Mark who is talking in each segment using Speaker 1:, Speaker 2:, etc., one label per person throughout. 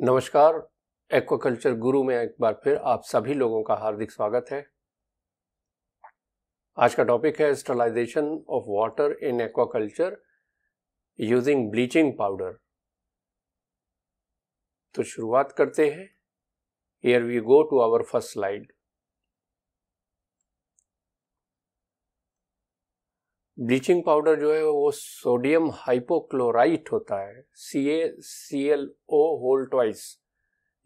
Speaker 1: नमस्कार एक्वाकल्चर गुरु में एक बार फिर आप सभी लोगों का हार्दिक स्वागत है आज का टॉपिक है sterilization of water in aquaculture using bleaching powder तो शुरुआत करते हैं here we go to our first slide bleaching powder जो है वो सोडियम हाइपोक्लोराइट होता है C A C L O whole twice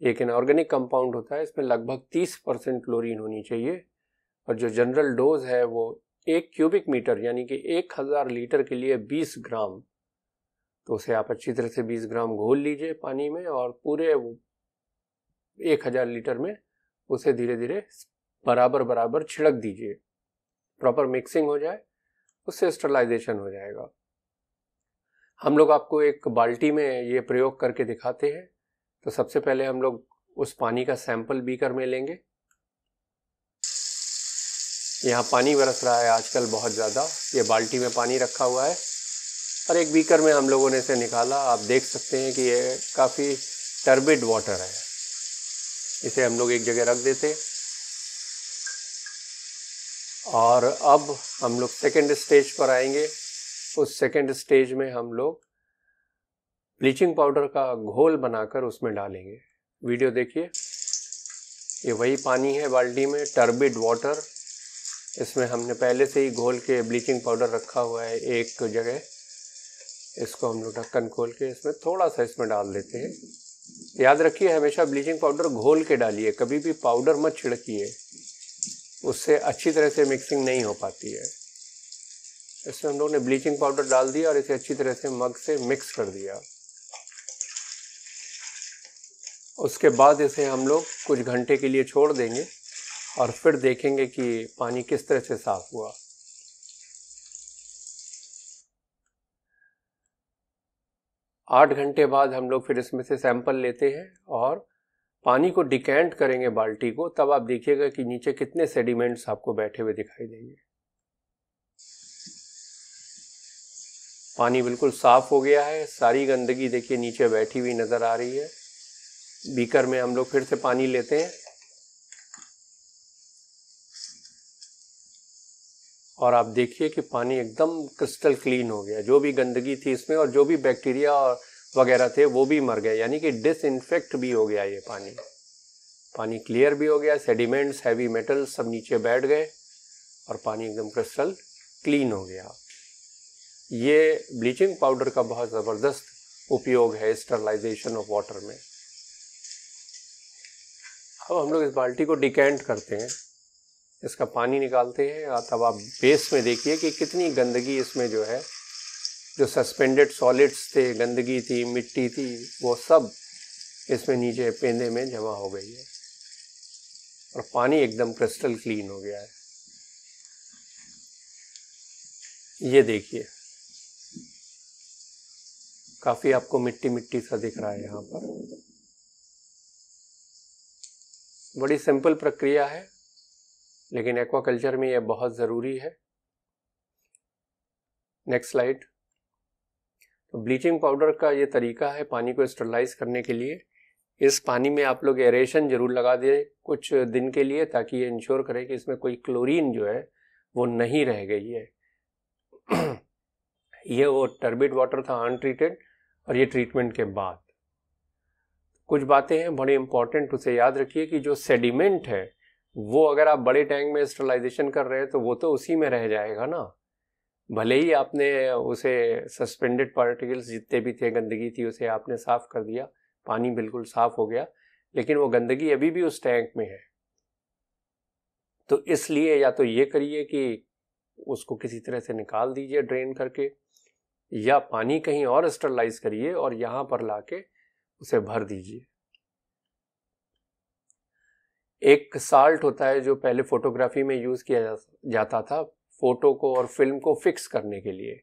Speaker 1: एक इनऑर्गेनिक कंपाउंड होता है इसमें लगभग 30 परसेंट क्लोरीन होनी चाहिए और जो जनरल डोज है वो एक क्यूबिक मीटर यानी कि एक हज़ार लीटर के लिए 20 ग्राम तो उसे आप अच्छी तरह से 20 ग्राम घोल लीजिए पानी में और पूरे एक हज़ार लीटर में उसे धीरे धीरे बराबर बराबर छिड़क दीजिए प्रॉपर मिक्सिंग हो जाए उससे स्टरलाइजेशन हो जाएगा हम लोग आपको एक बाल्टी में ये प्रयोग करके दिखाते हैं तो सबसे पहले हम लोग उस पानी का सैंपल बीकर में लेंगे यहाँ पानी बरस रहा है आजकल बहुत ज़्यादा ये बाल्टी में पानी रखा हुआ है और एक बीकर में हम लोगों ने इसे निकाला आप देख सकते हैं कि ये काफ़ी टर्बिड वाटर है इसे हम लोग एक जगह रख देते हैं और अब हम लोग सेकेंड स्टेज पर आएंगे उस सेकेंड स्टेज में हम लोग ब्लीचिंग पाउडर का घोल बनाकर उसमें डालेंगे वीडियो देखिए ये वही पानी है बाल्टी में टर्बिड वाटर इसमें हमने पहले से ही घोल के ब्लीचिंग पाउडर रखा हुआ है एक जगह इसको हम लोग ढक्कन खोल के इसमें थोड़ा सा इसमें डाल देते हैं याद रखिए हमेशा ब्लीचिंग पाउडर घोल के डालिए कभी भी पाउडर मत छिड़किए उससे अच्छी तरह से मिक्सिंग नहीं हो पाती है इसमें हम लोगों ने ब्लीचिंग पाउडर डाल दिया और इसे अच्छी तरह से मग से मिक्स कर दिया उसके बाद इसे हम लोग कुछ घंटे के लिए छोड़ देंगे और फिर देखेंगे कि पानी किस तरह से साफ हुआ आठ घंटे बाद हम लोग फिर इसमें से सैंपल लेते हैं और पानी को डिकेंट करेंगे बाल्टी को तब आप देखिएगा कि नीचे कितने सेडिमेंट्स आपको बैठे हुए दिखाई देंगे पानी बिल्कुल साफ हो गया है सारी गंदगी देखिए नीचे बैठी हुई नज़र आ रही है बीकर में हम लोग फिर से पानी लेते हैं और आप देखिए कि पानी एकदम क्रिस्टल क्लीन हो गया जो भी गंदगी थी इसमें और जो भी बैक्टीरिया और वगैरह थे वो भी मर गए यानी कि डिसइनफेक्ट भी हो गया ये पानी पानी क्लियर भी हो गया सेडिमेंट्स हैवी मेटल्स सब नीचे बैठ गए और पानी एकदम क्रिस्टल क्लीन हो गया ये ब्लीचिंग पाउडर का बहुत ज़बरदस्त उपयोग है स्टरलाइजेशन ऑफ वाटर में अब हम लोग इस बाल्टी को डिकेंट करते हैं इसका पानी निकालते हैं और तब आप बेस में देखिए कि कितनी गंदगी इसमें जो है जो सस्पेंडेड सॉलिड्स थे गंदगी थी मिट्टी थी वो सब इसमें नीचे पेंदे में जमा हो गई है और पानी एकदम क्रिस्टल क्लीन हो गया है ये देखिए काफ़ी आपको मिट्टी मिट्टी सा दिख रहा है यहाँ पर बड़ी सिंपल प्रक्रिया है लेकिन एक्वाकल्चर में यह बहुत ज़रूरी है नेक्स्ट स्लाइड ब्लीचिंग पाउडर का ये तरीका है पानी को स्टरलाइज करने के लिए इस पानी में आप लोग एरेशन ज़रूर लगा दें कुछ दिन के लिए ताकि ये इंश्योर करें कि इसमें कोई क्लोरीन जो है वो नहीं रह गई है ये वो टर्बिड वाटर था अनट्रीटेड और ये ट्रीटमेंट के बाद कुछ बातें हैं बड़ी इंपॉर्टेंट उसे याद रखिए कि जो सेडिमेंट है वो अगर आप बड़े टैंक में स्टरलाइजेशन कर रहे हैं तो वो तो उसी में रह जाएगा ना भले ही आपने उसे सस्पेंडेड पार्टिकल्स जितने भी थे गंदगी थी उसे आपने साफ़ कर दिया पानी बिल्कुल साफ़ हो गया लेकिन वो गंदगी अभी भी उस टैंक में है तो इसलिए या तो ये करिए कि उसको किसी तरह से निकाल दीजिए ड्रेन करके या पानी कहीं और स्टरलाइज करिए और यहाँ पर लाके उसे भर दीजिए एक साल्ट होता है जो पहले फोटोग्राफी में यूज़ किया जाता था फ़ोटो को और फिल्म को फिक्स करने के लिए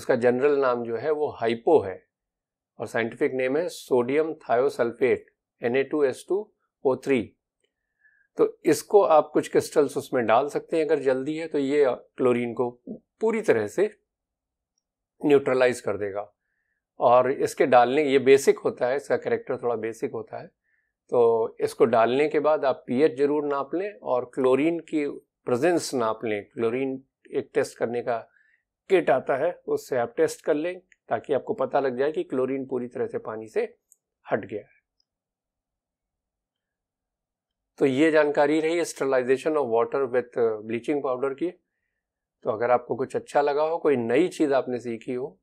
Speaker 1: उसका जनरल नाम जो है वो हाइपो है और साइंटिफिक नेम है सोडियम थायोसल्फेट थ्री तो इसको आप कुछ क्रिस्टल्स उसमें डाल सकते हैं अगर जल्दी है तो ये क्लोरीन को पूरी तरह से न्यूट्रलाइज कर देगा और इसके डालने ये बेसिक होता है इसका करेक्टर थोड़ा बेसिक होता है तो इसको डालने के बाद आप पीएच जरूर नाप लें और क्लोरीन की प्रेजेंस नाप लें क्लोरीन एक टेस्ट करने का किट आता है उससे आप टेस्ट कर लें ताकि आपको पता लग जाए कि क्लोरीन पूरी तरह से पानी से हट गया है तो ये जानकारी रही sterilization of water with bleaching powder की तो अगर आपको कुछ अच्छा लगा हो कोई नई चीज़ आपने सीखी हो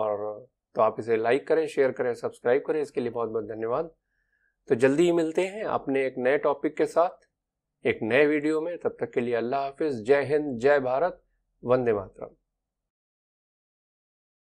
Speaker 1: और uh, तो आप इसे लाइक करें शेयर करें सब्सक्राइब करें इसके लिए बहुत बहुत धन्यवाद तो जल्दी ही मिलते हैं अपने एक नए टॉपिक के साथ एक नए वीडियो में तब तक के लिए अल्लाह हाफिज़ जय हिंद जय भारत वंदे मातरम